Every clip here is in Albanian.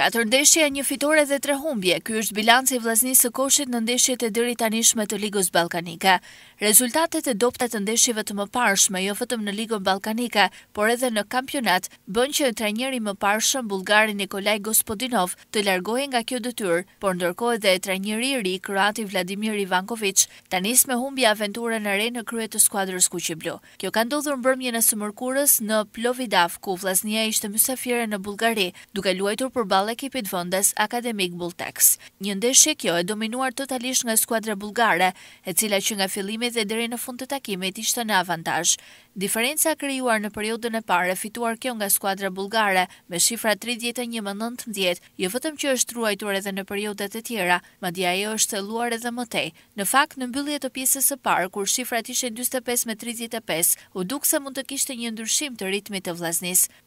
Katër ndeshje e një fitore dhe tre humbje, ky është bilanci i vllaznisë së Koshit në ndeshjet e deri tanishme të Ligës Ballkanike. Rezultatet e dobta të ndeshjeve të mëparshme, jo vetëm në Ligën Ballkanike, por edhe në kampionat, bën që trajneri i mëparshëm bullgari Nikolaj Gospodinov të largohej nga kjo detyrë, por ndërkohë edhe trajneri i ri kroati Vladimir Ivankovic ta nis me humbje aventurën në re në krye të skuadrës Kuqi Blu. Kjo ka ndodhur mbrëmjen e së mërkurës në Plovdiv, ku vllaznia ishte mysafire në Bullgari, duke luajtur përballë ekipit vëndes Akademik Bultex. Një ndeshje kjo e dominuar totalisht nga skuadra bulgare, e cila që nga fillimit dhe dheri në fund të takimit ishte në avantaj. Diferenca krijuar në periudën e pare fituar kjo nga skuadra bulgare me shifra 31 19, jo vetëm që është ruajtur edhe në periudet e tjera, ma dhja e është luar edhe mëtej. Në fakt, në mbyllje të pjesës e parë, kur shifrat ishe 25 me 35, u duk se mund të kishte një ndryshim të ritmit të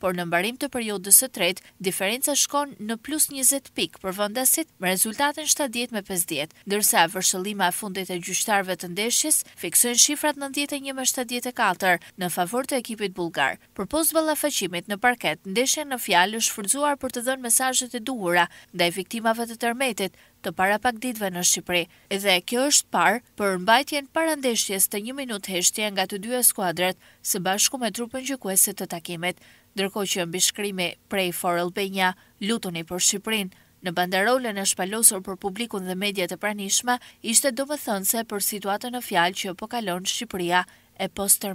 por në mbarim të periodës e tret, diferenca shkon në plus 20 pik për vëndasit me rezultatin 70 me 50, dërsa vërshëllima e fundit e gjyqtarëve të ndeshjes fiksojnë shifrat 91 me 74 në favor të ekipit bulgar. Për post ballafaqimit në parket, ndeshja në fjalë është fërzuar për të dhënë mesazhet e duhura ndaj viktimave të tërmetit, të para pak ditve në Shqipëri. Edhe kjo është parë për mbajtjen parandeshjes të një minut heshtje nga të dyja skuadrat së bashku me trupën gjykuese të takimit, dërko që në bishkrimi prej for Albania lutoni për Shqipërin. Në banderolën e shpalosur për publikun dhe mediat e pranishma, ishte do më thënëse për situatën në fjalë që po kalon Shqipëria e post